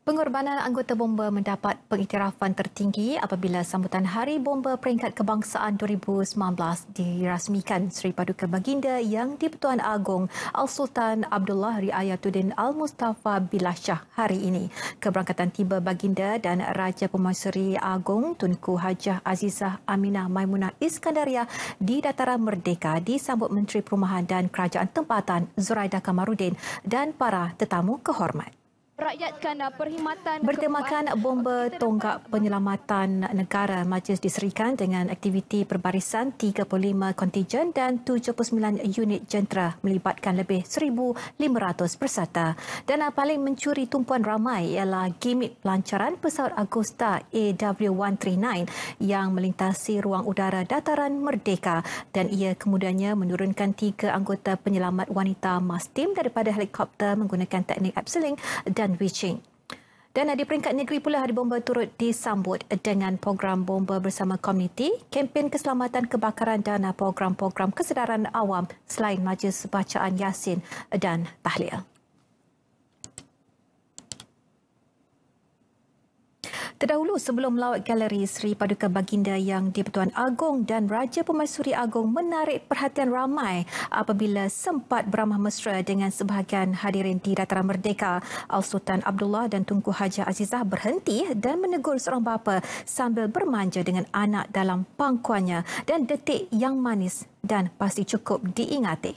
Pengorbanan anggota bomba mendapat pengiktirafan tertinggi apabila sambutan Hari Bomba Peringkat Kebangsaan 2019 dirasmikan Seri Paduka Baginda Yang di-Pertuan Agong Al-Sultan Abdullah Riayatuddin Al-Mustafa Bilashah hari ini. Keberangkatan tiba Baginda dan Raja Pemasyari Agong Tunku Hajah Azizah Aminah Maimunah Iskandaria di Dataran Merdeka disambut Menteri Perumahan dan Kerajaan Tempatan Zuraida Kamarudin dan para tetamu kehormat rakyatkan perkhidmatan bertemakan bomba tonggak penyelamatan negara majlis diserikan dengan aktiviti perbarisan 35 kontijen dan 79 unit jentera melibatkan lebih 1500 peserta dan yang paling mencuri tumpuan ramai ialah gimmick pelancaran pesawat Agusta AW139 yang melintasi ruang udara dataran Merdeka dan ia kemudiannya menurunkan tiga anggota penyelamat wanita mastim daripada helikopter menggunakan teknik abseling dan Kabupaten Wiching. Dan eh, di peringkat negeri pula hari bomba turut disambut dengan program bomba bersama komuniti, kempen keselamatan kebakaran dan program-program kesedaran awam selain majlis bacaan Yasin dan Tahlil. Terdahulu sebelum melawat galeri Sri Paduka Baginda yang di-Pertuan Agong dan Raja Pemaisuri Agong menarik perhatian ramai apabila sempat beramah mesra dengan sebahagian hadirin di Dataran Merdeka. Al-Sultan Abdullah dan Tunku Haji Azizah berhenti dan menegur seorang bapa sambil bermanja dengan anak dalam pangkuannya dan detik yang manis dan pasti cukup diingati.